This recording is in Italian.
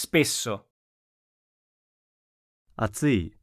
spesso. 暑い